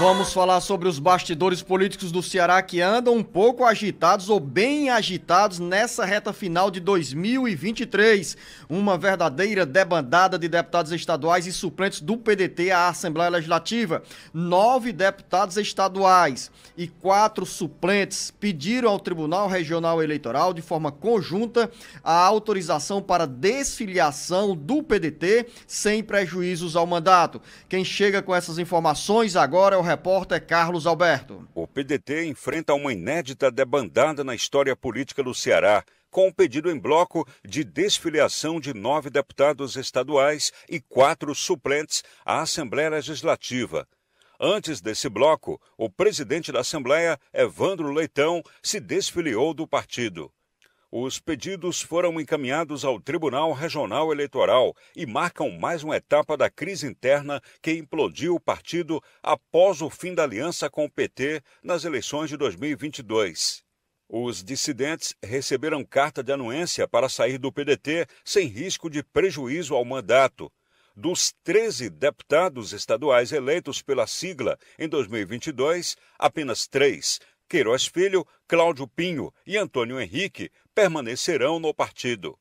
Vamos falar sobre os bastidores políticos do Ceará que andam um pouco agitados ou bem agitados nessa reta final de 2023. Uma verdadeira debandada de deputados estaduais e suplentes do PDT à Assembleia Legislativa. Nove deputados estaduais e quatro suplentes pediram ao Tribunal Regional Eleitoral, de forma conjunta, a autorização para desfiliação do PDT sem prejuízos ao mandato. Quem chega com essas informações agora é o repórter Carlos Alberto. O PDT enfrenta uma inédita debandada na história política do Ceará, com o um pedido em bloco de desfiliação de nove deputados estaduais e quatro suplentes à Assembleia Legislativa. Antes desse bloco, o presidente da Assembleia, Evandro Leitão, se desfiliou do partido. Os pedidos foram encaminhados ao Tribunal Regional Eleitoral e marcam mais uma etapa da crise interna que implodiu o partido após o fim da aliança com o PT nas eleições de 2022. Os dissidentes receberam carta de anuência para sair do PDT sem risco de prejuízo ao mandato. Dos 13 deputados estaduais eleitos pela sigla em 2022, apenas três Queiroz Filho, Cláudio Pinho e Antônio Henrique permanecerão no partido.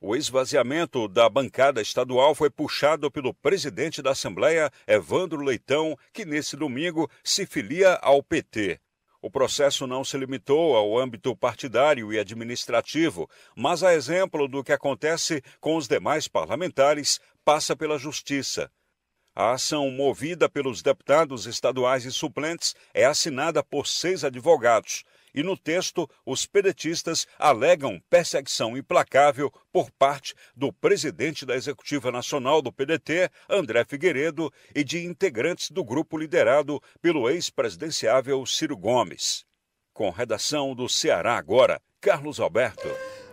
O esvaziamento da bancada estadual foi puxado pelo presidente da Assembleia, Evandro Leitão, que nesse domingo se filia ao PT. O processo não se limitou ao âmbito partidário e administrativo, mas, a exemplo do que acontece com os demais parlamentares, passa pela Justiça. A ação movida pelos deputados estaduais e suplentes é assinada por seis advogados. E no texto, os pedetistas alegam perseguição implacável por parte do presidente da Executiva Nacional do PDT, André Figueiredo, e de integrantes do grupo liderado pelo ex-presidenciável Ciro Gomes. Com redação do Ceará Agora, Carlos Alberto.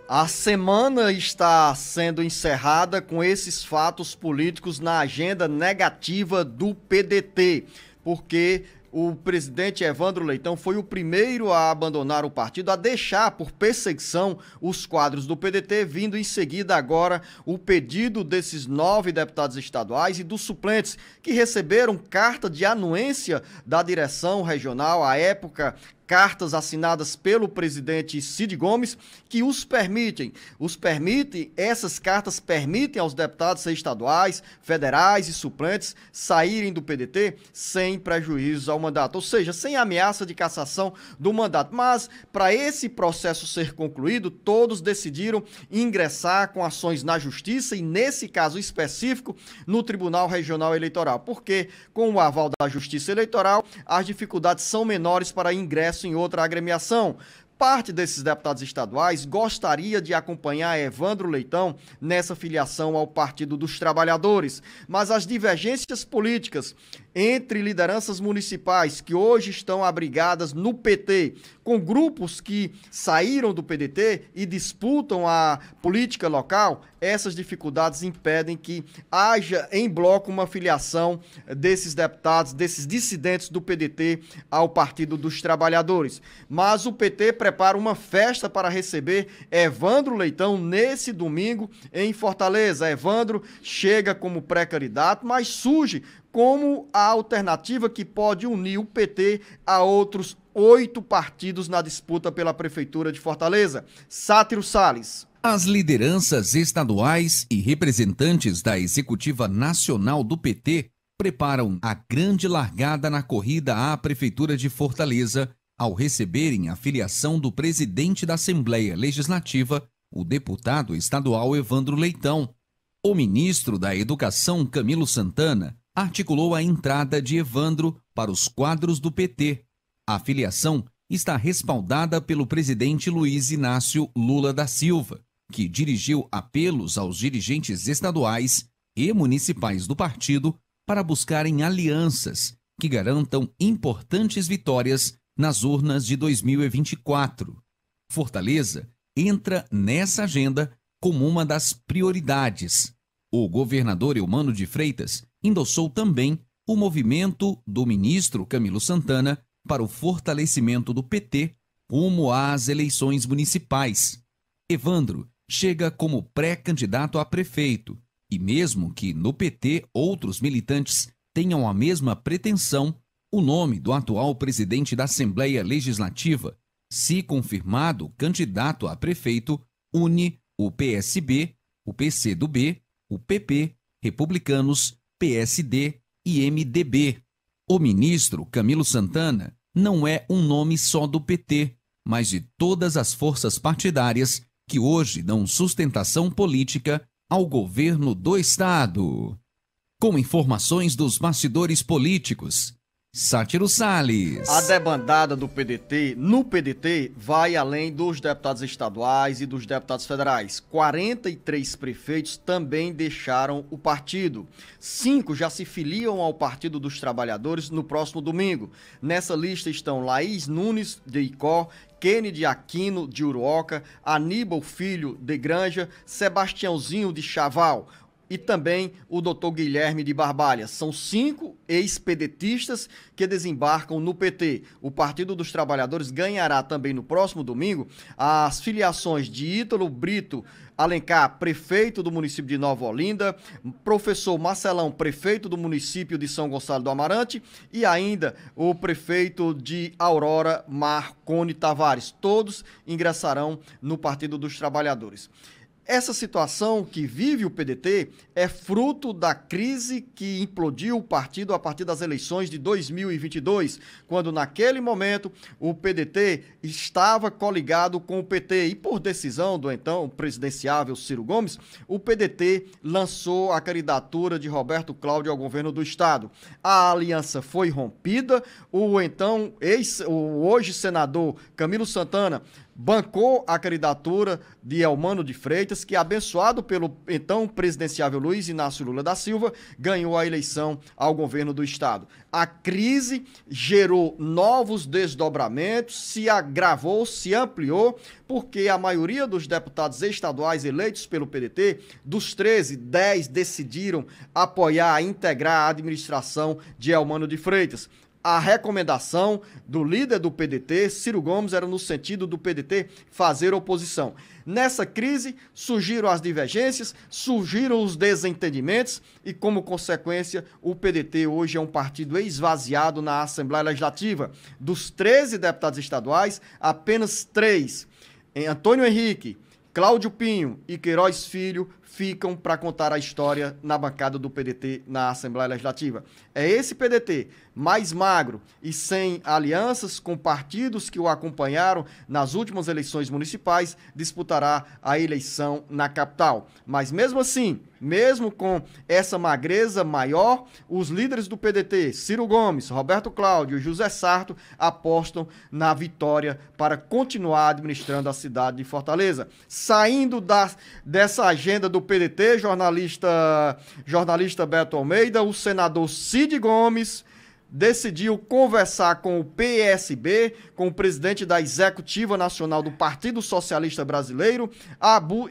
A semana está sendo encerrada com esses fatos políticos na agenda negativa do PDT, porque o presidente Evandro Leitão foi o primeiro a abandonar o partido, a deixar por perseguição os quadros do PDT, vindo em seguida agora o pedido desses nove deputados estaduais e dos suplentes que receberam carta de anuência da direção regional, à época cartas assinadas pelo presidente Cid Gomes que os permitem. Os permitem, essas cartas permitem aos deputados estaduais, federais e suplentes saírem do PDT sem prejuízos ao mandato, ou seja, sem ameaça de cassação do mandato. Mas para esse processo ser concluído, todos decidiram ingressar com ações na justiça e nesse caso específico no Tribunal Regional Eleitoral, porque com o aval da Justiça Eleitoral, as dificuldades são menores para ingresso ingresso em outra agremiação. Parte desses deputados estaduais gostaria de acompanhar Evandro Leitão nessa filiação ao Partido dos Trabalhadores, mas as divergências políticas entre lideranças municipais que hoje estão abrigadas no PT, com grupos que saíram do PDT e disputam a política local, essas dificuldades impedem que haja em bloco uma filiação desses deputados, desses dissidentes do PDT ao Partido dos Trabalhadores. Mas o PT prepara uma festa para receber Evandro Leitão nesse domingo em Fortaleza. Evandro chega como pré-candidato, mas surge como a alternativa que pode unir o PT a outros oito partidos na disputa pela Prefeitura de Fortaleza. Sátiro Salles. As lideranças estaduais e representantes da Executiva Nacional do PT preparam a grande largada na corrida à Prefeitura de Fortaleza ao receberem a filiação do presidente da Assembleia Legislativa, o deputado estadual Evandro Leitão. O ministro da Educação, Camilo Santana, articulou a entrada de Evandro para os quadros do PT. A filiação está respaldada pelo presidente Luiz Inácio Lula da Silva que dirigiu apelos aos dirigentes estaduais e municipais do partido para buscarem alianças que garantam importantes vitórias nas urnas de 2024. Fortaleza entra nessa agenda como uma das prioridades. O governador Eumano de Freitas endossou também o movimento do ministro Camilo Santana para o fortalecimento do PT rumo às eleições municipais. Evandro chega como pré-candidato a prefeito, e mesmo que no PT outros militantes tenham a mesma pretensão, o nome do atual presidente da Assembleia Legislativa, se confirmado candidato a prefeito, une o PSB, o PCdoB, o PP, Republicanos, PSD e MDB. O ministro Camilo Santana não é um nome só do PT, mas de todas as forças partidárias que hoje dão sustentação política ao governo do Estado. Com informações dos bastidores políticos, Sátiro Salles. A debandada do PDT, no PDT, vai além dos deputados estaduais e dos deputados federais. 43 prefeitos também deixaram o partido. Cinco já se filiam ao Partido dos Trabalhadores no próximo domingo. Nessa lista estão Laís Nunes, de Icó, Kennedy Aquino de Uruoca, Aníbal Filho de Granja, Sebastiãozinho de Chaval e também o Dr. Guilherme de Barbalha. São cinco ex-pedetistas que desembarcam no PT. O Partido dos Trabalhadores ganhará também no próximo domingo as filiações de Ítalo Brito Alencar, prefeito do município de Nova Olinda, professor Marcelão, prefeito do município de São Gonçalo do Amarante e ainda o prefeito de Aurora, Marconi Tavares. Todos ingressarão no Partido dos Trabalhadores. Essa situação que vive o PDT é fruto da crise que implodiu o partido a partir das eleições de 2022, quando naquele momento o PDT estava coligado com o PT e por decisão do então presidenciável Ciro Gomes, o PDT lançou a candidatura de Roberto Cláudio ao governo do estado. A aliança foi rompida, o então ex, o hoje senador Camilo Santana bancou a candidatura de Elmano de Freitas, que, abençoado pelo então presidenciável Luiz Inácio Lula da Silva, ganhou a eleição ao governo do Estado. A crise gerou novos desdobramentos, se agravou, se ampliou, porque a maioria dos deputados estaduais eleitos pelo PDT, dos 13, 10 decidiram apoiar, integrar a administração de Elmano de Freitas a recomendação do líder do PDT, Ciro Gomes, era no sentido do PDT fazer oposição. Nessa crise surgiram as divergências, surgiram os desentendimentos e, como consequência, o PDT hoje é um partido esvaziado na Assembleia Legislativa. Dos 13 deputados estaduais, apenas três. Antônio Henrique, Cláudio Pinho e Queiroz Filho ficam para contar a história na bancada do PDT na Assembleia Legislativa. É esse PDT mais magro e sem alianças com partidos que o acompanharam nas últimas eleições municipais disputará a eleição na capital. Mas mesmo assim, mesmo com essa magreza maior, os líderes do PDT, Ciro Gomes, Roberto Cláudio e José Sarto, apostam na vitória para continuar administrando a cidade de Fortaleza, saindo da, dessa agenda do do PDT, jornalista, jornalista Beto Almeida, o senador Cid Gomes decidiu conversar com o PSB, com o presidente da Executiva Nacional do Partido Socialista Brasileiro,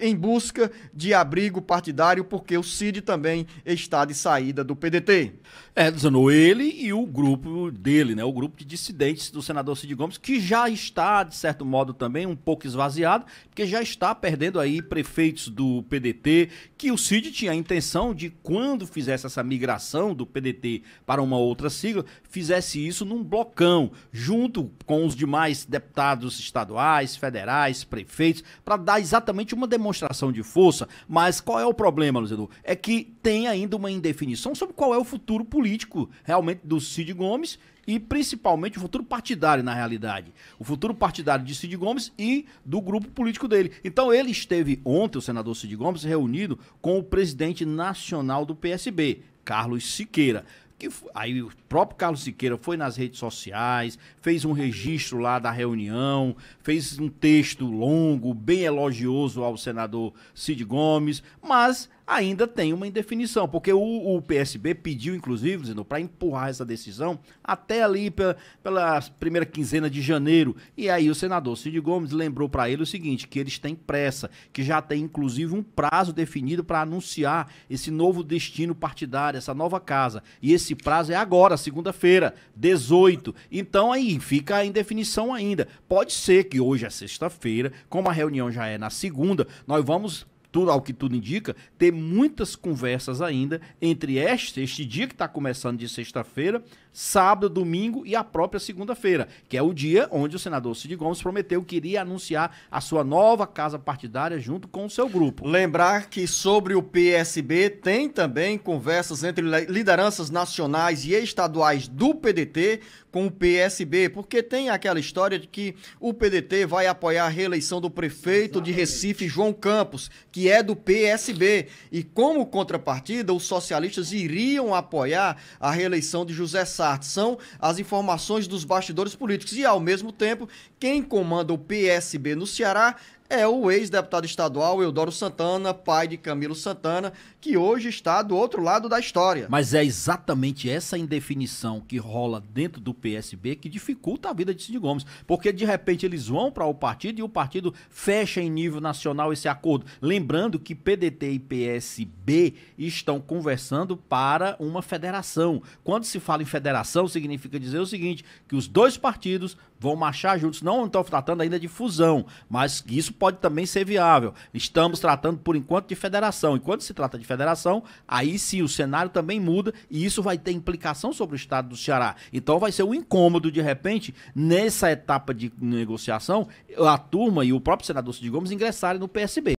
em busca de abrigo partidário, porque o Cid também está de saída do PDT. Edson, é, ele e o grupo dele, né? O grupo de dissidentes do senador Cid Gomes, que já está, de certo modo, também um pouco esvaziado, porque já está perdendo aí prefeitos do PDT, que o Cid tinha a intenção de, quando fizesse essa migração do PDT para uma outra sigla, fizesse isso num blocão, junto com os demais deputados estaduais, federais, prefeitos, para dar exatamente uma demonstração de força. Mas qual é o problema, Luiz Edu? É que tem ainda uma indefinição sobre qual é o futuro político realmente do Cid Gomes e principalmente o futuro partidário, na realidade. O futuro partidário de Cid Gomes e do grupo político dele. Então ele esteve ontem, o senador Cid Gomes, reunido com o presidente nacional do PSB, Carlos Siqueira. Que aí o próprio Carlos Siqueira foi nas redes sociais, fez um registro lá da reunião, fez um texto longo, bem elogioso ao senador Cid Gomes, mas ainda tem uma indefinição, porque o, o PSB pediu, inclusive, para empurrar essa decisão até ali pela, pela, primeira quinzena de janeiro. E aí o senador Cid Gomes lembrou para ele o seguinte, que eles têm pressa, que já tem, inclusive, um prazo definido para anunciar esse novo destino partidário, essa nova casa. E esse prazo é agora, segunda-feira, 18. Então aí fica a indefinição ainda. Pode ser que hoje é sexta-feira, como a reunião já é na segunda, nós vamos tudo, ao que tudo indica, ter muitas conversas ainda entre este, este dia que está começando de sexta-feira, sábado, domingo e a própria segunda-feira, que é o dia onde o senador Cid Gomes prometeu que iria anunciar a sua nova casa partidária junto com o seu grupo. Lembrar que sobre o PSB tem também conversas entre lideranças nacionais e estaduais do PDT com o PSB, porque tem aquela história de que o PDT vai apoiar a reeleição do prefeito Exatamente. de Recife, João Campos, que é do PSB. E como contrapartida, os socialistas iriam apoiar a reeleição de José Sartre. São as informações dos bastidores políticos. E, ao mesmo tempo, quem comanda o PSB no Ceará é o ex-deputado estadual Eudoro Santana, pai de Camilo Santana, que hoje está do outro lado da história. Mas é exatamente essa indefinição que rola dentro do PSB que dificulta a vida de Cid Gomes, porque de repente eles vão para o partido e o partido fecha em nível nacional esse acordo. Lembrando que PDT e PSB estão conversando para uma federação. Quando se fala em federação, significa dizer o seguinte, que os dois partidos vão marchar juntos, não estão tratando ainda de fusão, mas isso pode também ser viável. Estamos tratando, por enquanto, de federação. E quando se trata de federação, aí sim o cenário também muda e isso vai ter implicação sobre o estado do Ceará. Então vai ser um incômodo, de repente, nessa etapa de negociação, a turma e o próprio senador Cid Gomes ingressarem no PSB.